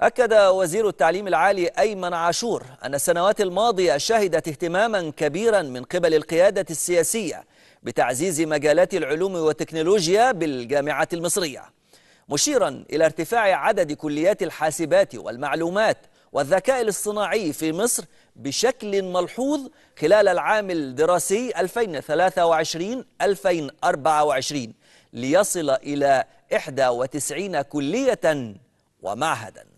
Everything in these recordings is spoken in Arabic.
أكد وزير التعليم العالي أيمن عاشور أن السنوات الماضية شهدت اهتماما كبيرا من قبل القيادة السياسية بتعزيز مجالات العلوم والتكنولوجيا بالجامعة المصرية مشيرا إلى ارتفاع عدد كليات الحاسبات والمعلومات والذكاء الاصطناعي في مصر بشكل ملحوظ خلال العام الدراسي 2023-2024 ليصل إلى 91 كلية ومعهدا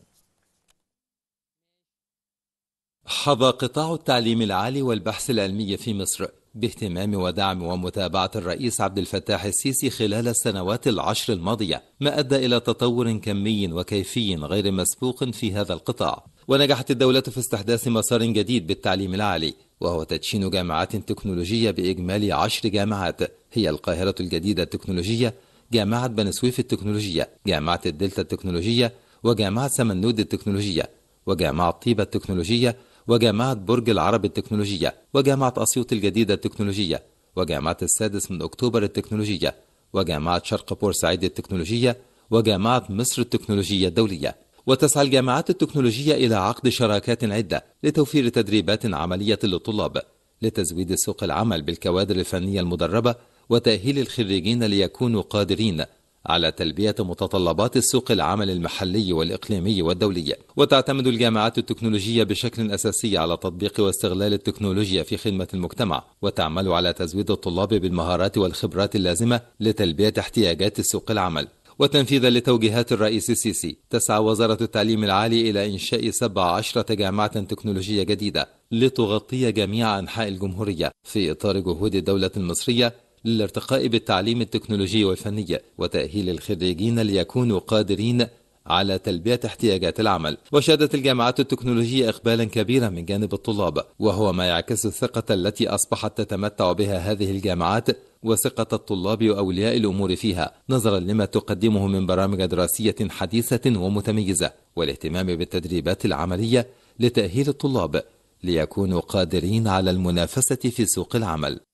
رحب قطاع التعليم العالي والبحث العلمي في مصر باهتمام ودعم ومتابعة الرئيس عبد الفتاح السيسي خلال السنوات العشر الماضية ما أدى إلى تطور كمي وكيفي غير مسبوق في هذا القطاع ونجحت الدولة في استحداث مسار جديد بالتعليم العالي وهو تدشين جامعات تكنولوجية بإجمالي عشر جامعات هي القاهرة الجديدة التكنولوجية جامعة بني سويف التكنولوجية جامعة الدلتا التكنولوجية وجامعة سمنود التكنولوجية وجامعة طيبة التكنولوجية وجامعة برج العرب التكنولوجية وجامعة أسيوط الجديدة التكنولوجية وجامعة السادس من أكتوبر التكنولوجية وجامعة شرق بورسعيد التكنولوجية وجامعة مصر التكنولوجية الدولية وتسعى الجامعات التكنولوجية إلى عقد شراكات عدة لتوفير تدريبات عملية للطلاب لتزويد سوق العمل بالكوادر الفنية المدربة وتأهيل الخريجين ليكونوا قادرين على تلبية متطلبات السوق العمل المحلي والإقليمي والدولي وتعتمد الجامعات التكنولوجية بشكل أساسي على تطبيق واستغلال التكنولوجيا في خدمة المجتمع وتعمل على تزويد الطلاب بالمهارات والخبرات اللازمة لتلبية احتياجات سوق العمل وتنفيذا لتوجيهات الرئيس السيسي تسعى وزارة التعليم العالي إلى إنشاء 17 جامعة تكنولوجية جديدة لتغطي جميع أنحاء الجمهورية في إطار جهود الدولة المصرية للارتقاء بالتعليم التكنولوجي والفني وتأهيل الخريجين ليكونوا قادرين على تلبية احتياجات العمل وشهدت الجامعات التكنولوجية إقبالا كبيرا من جانب الطلاب وهو ما يعكس الثقة التي أصبحت تتمتع بها هذه الجامعات وثقة الطلاب وأولياء الأمور فيها نظرا لما تقدمه من برامج دراسية حديثة ومتميزة والاهتمام بالتدريبات العملية لتأهيل الطلاب ليكونوا قادرين على المنافسة في سوق العمل